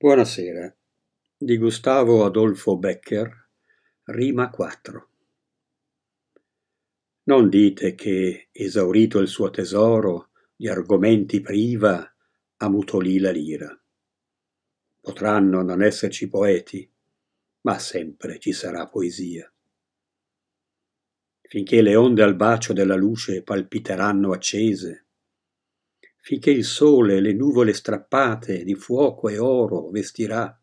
Buonasera di Gustavo Adolfo Becker, Rima 4. Non dite che, esaurito il suo tesoro, di argomenti priva, ammutolì la lira. Potranno non esserci poeti, ma sempre ci sarà poesia. Finché le onde al bacio della luce palpiteranno accese, finché il sole le nuvole strappate di fuoco e oro vestirà,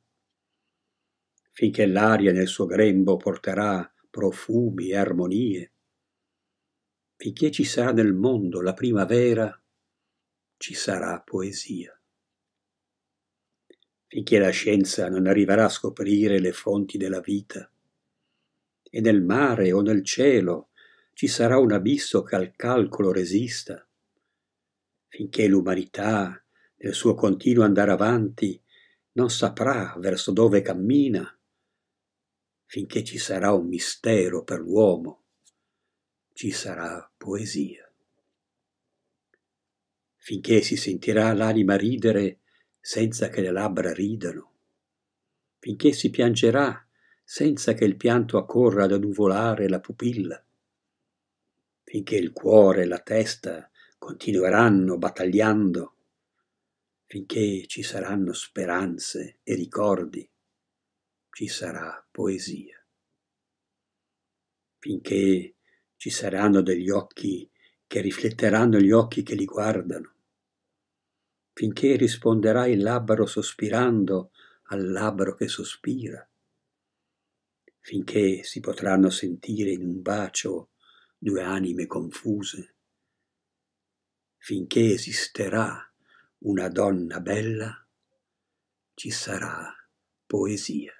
finché l'aria nel suo grembo porterà profumi e armonie, finché ci sarà nel mondo la primavera, ci sarà poesia. Finché la scienza non arriverà a scoprire le fonti della vita, e nel mare o nel cielo ci sarà un abisso che al calcolo resista, finché l'umanità, nel suo continuo andare avanti, non saprà verso dove cammina, finché ci sarà un mistero per l'uomo, ci sarà poesia. Finché si sentirà l'anima ridere senza che le labbra ridano, finché si piangerà senza che il pianto accorra ad annuvolare la pupilla, finché il cuore e la testa continueranno battagliando finché ci saranno speranze e ricordi, ci sarà poesia. Finché ci saranno degli occhi che rifletteranno gli occhi che li guardano, finché risponderà il labbro sospirando al labbro che sospira, finché si potranno sentire in un bacio due anime confuse, finché esisterà una donna bella, ci sarà poesia.